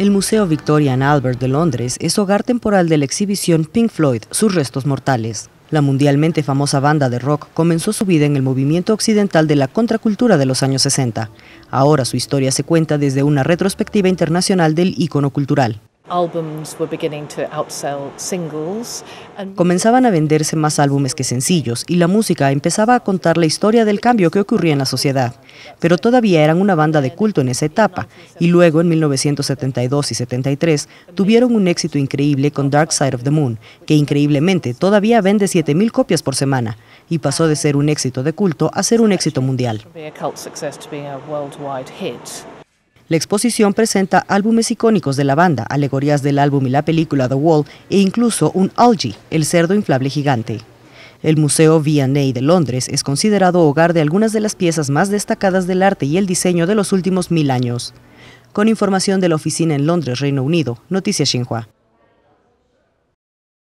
El Museo Victoria and Albert de Londres es hogar temporal de la exhibición Pink Floyd, sus restos mortales. La mundialmente famosa banda de rock comenzó su vida en el movimiento occidental de la contracultura de los años 60. Ahora su historia se cuenta desde una retrospectiva internacional del ícono cultural. Comenzaban a venderse más álbumes que sencillos y la música empezaba a contar la historia del cambio que ocurría en la sociedad, pero todavía eran una banda de culto en esa etapa y luego en 1972 y 73 tuvieron un éxito increíble con Dark Side of the Moon, que increíblemente todavía vende 7.000 copias por semana y pasó de ser un éxito de culto a ser un éxito mundial. La exposición presenta álbumes icónicos de la banda, alegorías del álbum y la película The Wall e incluso un algae, el cerdo inflable gigante. El Museo V&A de Londres es considerado hogar de algunas de las piezas más destacadas del arte y el diseño de los últimos mil años. Con información de la oficina en Londres, Reino Unido, Noticias Xinhua.